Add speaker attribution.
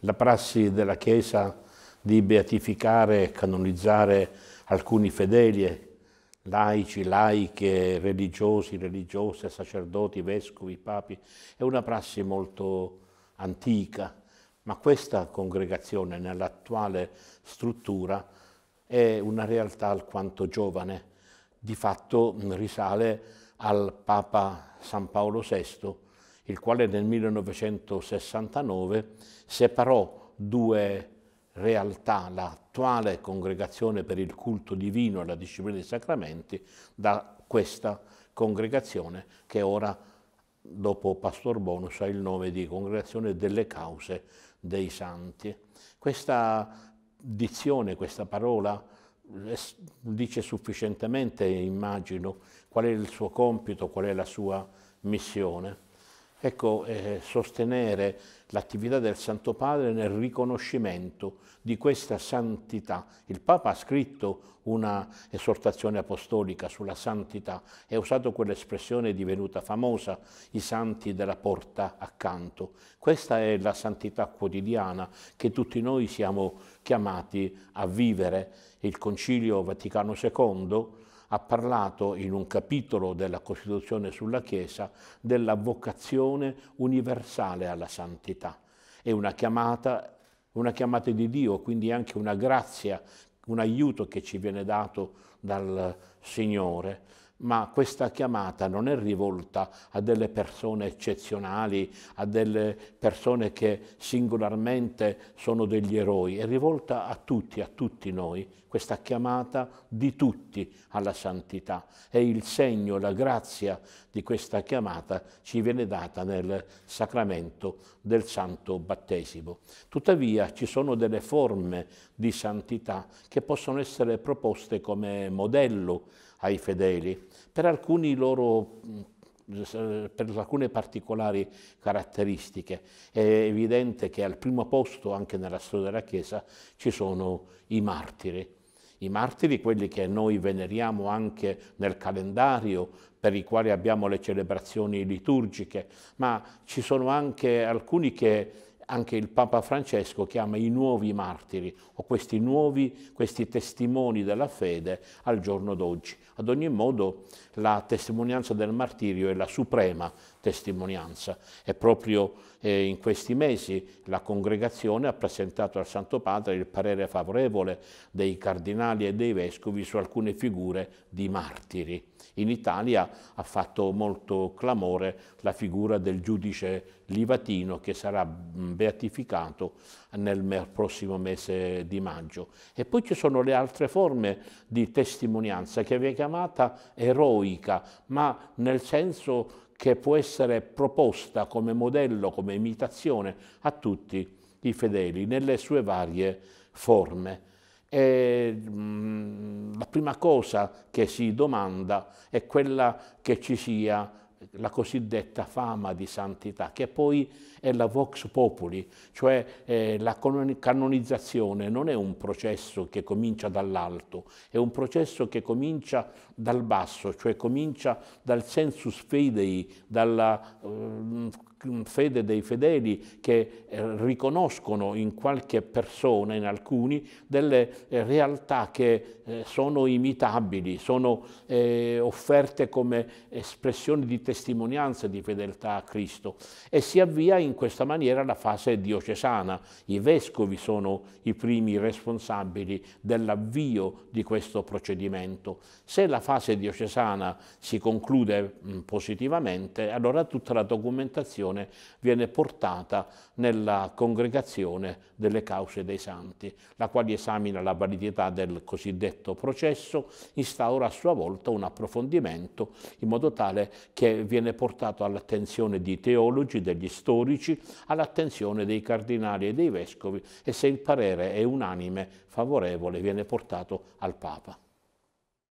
Speaker 1: La prassi della Chiesa di beatificare e canonizzare alcuni fedeli, laici, laiche, religiosi, religiose, sacerdoti, vescovi, papi, è una prassi molto antica, ma questa congregazione nell'attuale struttura è una realtà alquanto giovane, di fatto risale al Papa San Paolo VI il quale nel 1969 separò due realtà, l'attuale congregazione per il culto divino e la disciplina dei sacramenti, da questa congregazione che ora, dopo Pastor Bonus, ha il nome di Congregazione delle Cause dei Santi. Questa dizione, questa parola, dice sufficientemente, immagino, qual è il suo compito, qual è la sua missione. Ecco, eh, sostenere l'attività del Santo Padre nel riconoscimento di questa santità. Il Papa ha scritto una esortazione apostolica sulla santità e ha usato quell'espressione divenuta famosa, i santi della porta accanto. Questa è la santità quotidiana che tutti noi siamo chiamati a vivere. Il Concilio Vaticano II ha parlato in un capitolo della Costituzione sulla Chiesa della vocazione universale alla santità. È una chiamata, una chiamata di Dio, quindi anche una grazia, un aiuto che ci viene dato dal Signore ma questa chiamata non è rivolta a delle persone eccezionali, a delle persone che singolarmente sono degli eroi, è rivolta a tutti, a tutti noi, questa chiamata di tutti alla santità. E il segno, la grazia di questa chiamata ci viene data nel sacramento del santo battesimo. Tuttavia ci sono delle forme di santità che possono essere proposte come modello ai fedeli per, loro, mm, per alcune particolari caratteristiche. È evidente che al primo posto, anche nella storia della Chiesa, ci sono i martiri. I martiri, quelli che noi veneriamo anche nel calendario, per i quali abbiamo le celebrazioni liturgiche, ma ci sono anche alcuni che anche il Papa Francesco chiama i nuovi martiri o questi nuovi, questi testimoni della fede al giorno d'oggi. Ad ogni modo la testimonianza del martirio è la suprema testimonianza e proprio eh, in questi mesi la congregazione ha presentato al Santo Padre il parere favorevole dei cardinali e dei vescovi su alcune figure di martiri. In Italia ha fatto molto clamore la figura del giudice Livatino che sarà mm, beatificato nel prossimo mese di maggio. E poi ci sono le altre forme di testimonianza che viene chiamata eroica, ma nel senso che può essere proposta come modello, come imitazione a tutti i fedeli nelle sue varie forme. E, mh, mm, la prima cosa che si domanda è quella che ci sia la cosiddetta fama di santità, che poi è la vox populi, cioè eh, la canonizzazione non è un processo che comincia dall'alto, è un processo che comincia dal basso, cioè comincia dal sensus fidei, dalla eh, fede dei fedeli che eh, riconoscono in qualche persona, in alcuni, delle eh, realtà che eh, sono imitabili, sono offerte come espressioni di testimonianza di fedeltà a Cristo e si avvia in questa maniera la fase diocesana. I vescovi sono i primi responsabili dell'avvio di questo procedimento. Se la fase diocesana si conclude mm, positivamente, allora tutta la documentazione meditazione viene portata nella congregazione delle cause dei santi, la quale esamina la validità del cosiddetto processo, instaura a sua volta un approfondimento in modo tale che viene portato all'attenzione di teologi, degli storici, all'attenzione dei cardinali e dei vescovi e se il parere è unanime, favorevole, viene portato al Papa.